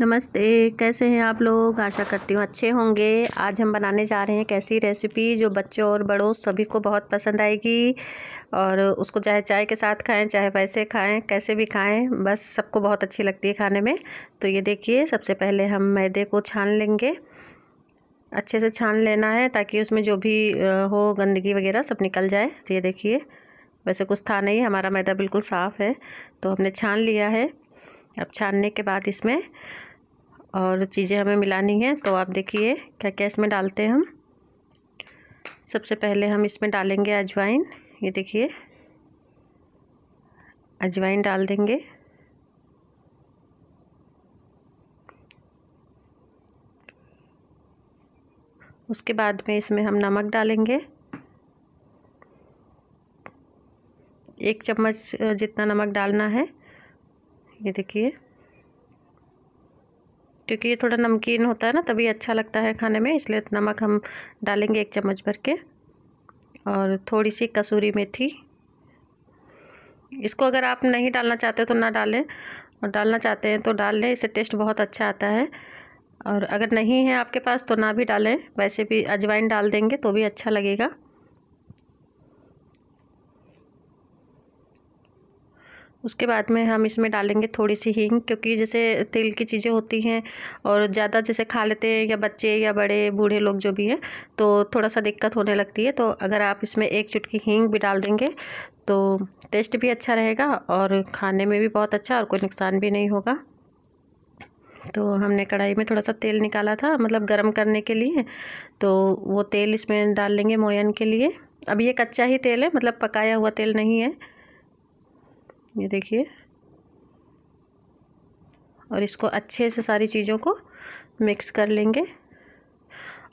नमस्ते कैसे हैं आप लोग आशा करती हूँ अच्छे होंगे आज हम बनाने जा रहे हैं एक ऐसी रेसिपी जो बच्चों और बड़ों सभी को बहुत पसंद आएगी और उसको चाहे चाय के साथ खाएं चाहे वैसे खाएं कैसे भी खाएं बस सबको बहुत अच्छी लगती है खाने में तो ये देखिए सबसे पहले हम मैदे को छान लेंगे अच्छे से छान लेना है ताकि उसमें जो भी हो गंदगी वगैरह सब निकल जाए तो ये देखिए वैसे कुछ था नहीं हमारा मैदा बिल्कुल साफ़ है तो हमने छान लिया है अब छानने के बाद इसमें और चीज़ें हमें मिलानी है तो आप देखिए क्या क्या इसमें डालते हैं हम सबसे पहले हम इसमें डालेंगे अजवाइन ये देखिए अजवाइन डाल देंगे उसके बाद में इसमें हम नमक डालेंगे एक चम्मच जितना नमक डालना है ये देखिए क्योंकि ये थोड़ा नमकीन होता है ना तभी अच्छा लगता है खाने में इसलिए नमक हम डालेंगे एक चम्मच भर के और थोड़ी सी कसूरी मेथी इसको अगर आप नहीं डालना चाहते तो ना डालें और डालना चाहते हैं तो डाल लें इससे टेस्ट बहुत अच्छा आता है और अगर नहीं है आपके पास तो ना भी डालें वैसे भी अजवाइन डाल देंगे तो भी अच्छा लगेगा उसके बाद में हम इसमें डालेंगे थोड़ी सी हींग क्योंकि जैसे तेल की चीज़ें होती हैं और ज़्यादा जैसे खा लेते हैं या बच्चे या बड़े बूढ़े लोग जो भी हैं तो थोड़ा सा दिक्कत होने लगती है तो अगर आप इसमें एक चुटकी हींग भी डाल देंगे तो टेस्ट भी अच्छा रहेगा और खाने में भी बहुत अच्छा और कोई नुकसान भी नहीं होगा तो हमने कढ़ाई में थोड़ा सा तेल निकाला था मतलब गर्म करने के लिए तो वो तेल इसमें डाल लेंगे मोयन के लिए अब ये कच्चा ही तेल है मतलब पकाया हुआ तेल नहीं है ये देखिए और इसको अच्छे से सारी चीज़ों को मिक्स कर लेंगे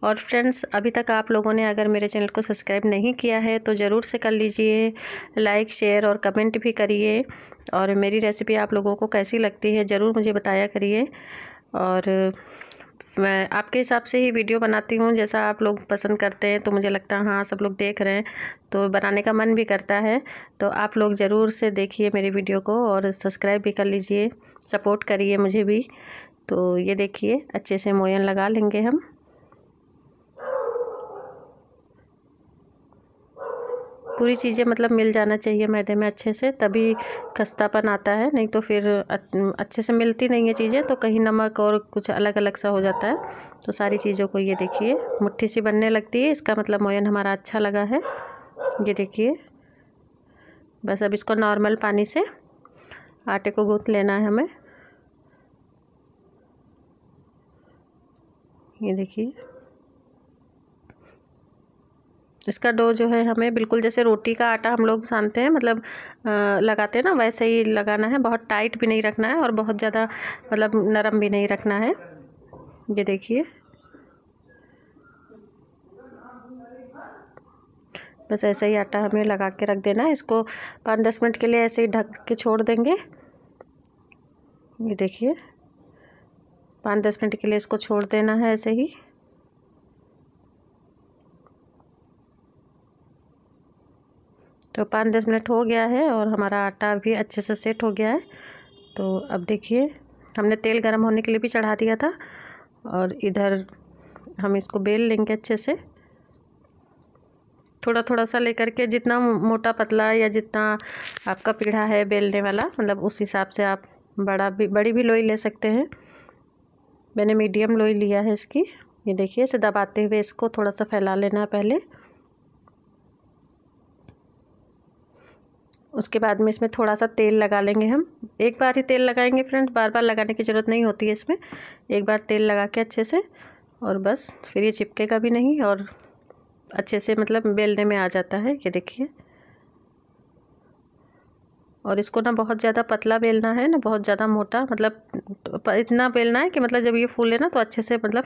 और फ्रेंड्स अभी तक आप लोगों ने अगर मेरे चैनल को सब्सक्राइब नहीं किया है तो ज़रूर से कर लीजिए लाइक शेयर और कमेंट भी करिए और मेरी रेसिपी आप लोगों को कैसी लगती है ज़रूर मुझे बताया करिए और मैं आपके हिसाब से ही वीडियो बनाती हूँ जैसा आप लोग पसंद करते हैं तो मुझे लगता है हाँ सब लोग देख रहे हैं तो बनाने का मन भी करता है तो आप लोग ज़रूर से देखिए मेरी वीडियो को और सब्सक्राइब भी कर लीजिए सपोर्ट करिए मुझे भी तो ये देखिए अच्छे से मोयन लगा लेंगे हम पूरी चीज़ें मतलब मिल जाना चाहिए मैदे में अच्छे से तभी खस्तापन आता है नहीं तो फिर अच्छे से मिलती नहीं है चीज़ें तो कहीं नमक और कुछ अलग अलग सा हो जाता है तो सारी चीज़ों को ये देखिए मुट्ठी सी बनने लगती है इसका मतलब मोयन हमारा अच्छा लगा है ये देखिए बस अब इसको नॉर्मल पानी से आटे को गूँथ लेना है हमें ये देखिए इसका डो जो है हमें बिल्कुल जैसे रोटी का आटा हम लोग सानते हैं मतलब आ, लगाते हैं ना वैसे ही लगाना है बहुत टाइट भी नहीं रखना है और बहुत ज़्यादा मतलब नरम भी नहीं रखना है ये देखिए बस ऐसे ही आटा हमें लगा के रख देना है इसको पाँच दस मिनट के लिए ऐसे ही ढक के छोड़ देंगे ये देखिए पाँच दस मिनट के लिए इसको छोड़ देना है ऐसे ही तो पाँच दस मिनट हो गया है और हमारा आटा भी अच्छे से सेट हो गया है तो अब देखिए हमने तेल गर्म होने के लिए भी चढ़ा दिया था और इधर हम इसको बेल लेंगे अच्छे से थोड़ा थोड़ा सा लेकर के जितना मोटा पतला या जितना आपका पीढ़ा है बेलने वाला मतलब उस हिसाब से आप बड़ा भी बड़ी भी लोई ले सकते हैं मैंने मीडियम लोई लिया है इसकी ये देखिए इसे दबाते हुए इसको थोड़ा सा फैला लेना है पहले उसके बाद में इसमें थोड़ा सा तेल लगा लेंगे हम एक बार ही तेल लगाएंगे फ्रेंड्स बार बार लगाने की ज़रूरत नहीं होती है इसमें एक बार तेल लगा के अच्छे से और बस फिर ये चिपकेगा भी नहीं और अच्छे से मतलब बेलने में आ जाता है ये देखिए और इसको ना बहुत ज़्यादा पतला बेलना है ना बहुत ज़्यादा मोटा मतलब इतना बेलना है कि मतलब जब ये फूले ना तो अच्छे से मतलब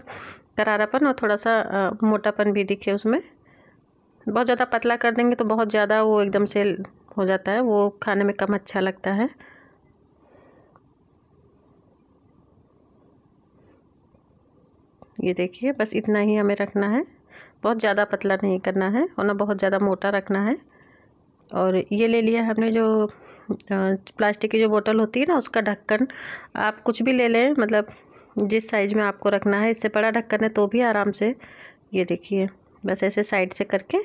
करारापन और थोड़ा सा आ, मोटापन भी दिखे उसमें बहुत ज़्यादा पतला कर देंगे तो बहुत ज़्यादा वो एकदम से हो जाता है वो खाने में कम अच्छा लगता है ये देखिए बस इतना ही हमें रखना है बहुत ज़्यादा पतला नहीं करना है और ना बहुत ज़्यादा मोटा रखना है और ये ले लिया हमने जो प्लास्टिक की जो बोतल होती है ना उसका ढक्कन आप कुछ भी ले लें मतलब जिस साइज़ में आपको रखना है इससे बड़ा ढक्कन है तो भी आराम से ये देखिए बस ऐसे साइड से करके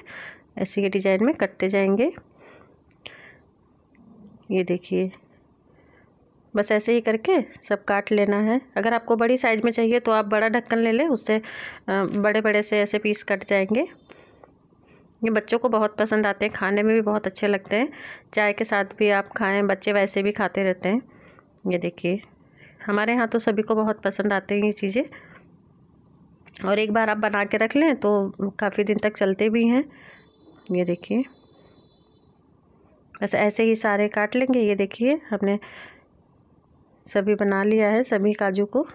ऐसे ये डिज़ाइन में कटते जाएंगे ये देखिए बस ऐसे ही करके सब काट लेना है अगर आपको बड़ी साइज़ में चाहिए तो आप बड़ा ढक्कन ले लें उससे बड़े बड़े से ऐसे पीस कट जाएंगे ये बच्चों को बहुत पसंद आते हैं खाने में भी बहुत अच्छे लगते हैं चाय के साथ भी आप खाएं बच्चे वैसे भी खाते रहते हैं ये देखिए हमारे यहाँ तो सभी को बहुत पसंद आते हैं ये चीज़ें और एक बार आप बना के रख लें तो काफ़ी दिन तक चलते भी हैं ये देखिए बस ऐसे ही सारे काट लेंगे ये देखिए हमने सभी बना लिया है सभी काजू को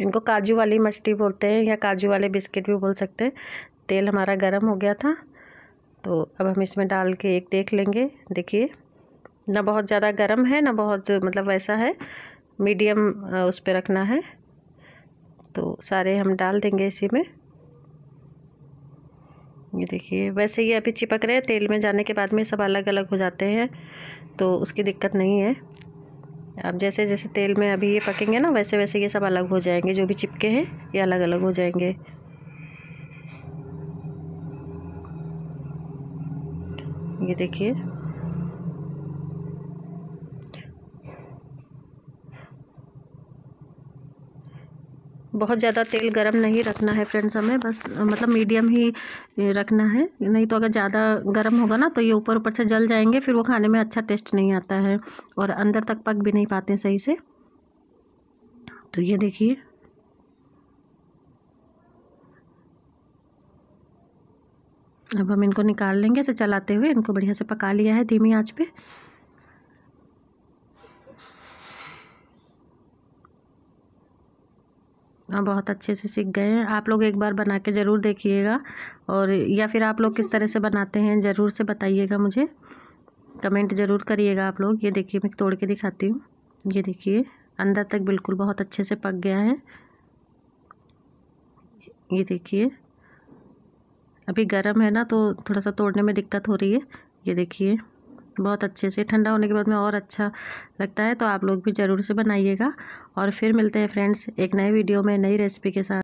इनको काजू वाली मट्टी बोलते हैं या काजू वाले बिस्किट भी बोल सकते हैं तेल हमारा गर्म हो गया था तो अब हम इसमें डाल के एक देख लेंगे देखिए ना बहुत ज़्यादा गर्म है ना बहुत मतलब वैसा है मीडियम उस पर रखना है तो सारे हम डाल देंगे इसी में ये देखिए वैसे ये अभी चिपक रहे हैं तेल में जाने के बाद में सब अलग अलग हो जाते हैं तो उसकी दिक्कत नहीं है अब जैसे जैसे तेल में अभी ये पकेंगे ना वैसे वैसे ये सब अलग हो जाएंगे जो भी चिपके हैं ये अलग अलग हो जाएंगे ये देखिए बहुत ज़्यादा तेल गरम नहीं रखना है फ्रेंड्स हमें बस मतलब मीडियम ही रखना है नहीं तो अगर ज़्यादा गरम होगा ना तो ये ऊपर ऊपर से जल जाएंगे फिर वो खाने में अच्छा टेस्ट नहीं आता है और अंदर तक पक भी नहीं पाते सही से तो ये देखिए अब हम इनको निकाल लेंगे इसे चलाते हुए इनको बढ़िया से पका लिया है धीमी आँच पे हाँ बहुत अच्छे से सीख गए हैं आप लोग एक बार बना के ज़रूर देखिएगा और या फिर आप लोग किस तरह से बनाते हैं ज़रूर से बताइएगा मुझे कमेंट ज़रूर करिएगा आप लोग ये देखिए मैं तोड़ के दिखाती हूँ ये देखिए अंदर तक बिल्कुल बहुत अच्छे से पक गया है ये देखिए अभी गर्म है ना तो थोड़ा सा तोड़ने में दिक्कत हो रही है ये देखिए बहुत अच्छे से ठंडा होने के बाद में और अच्छा लगता है तो आप लोग भी ज़रूर से बनाइएगा और फिर मिलते हैं फ्रेंड्स एक नए वीडियो में नई रेसिपी के साथ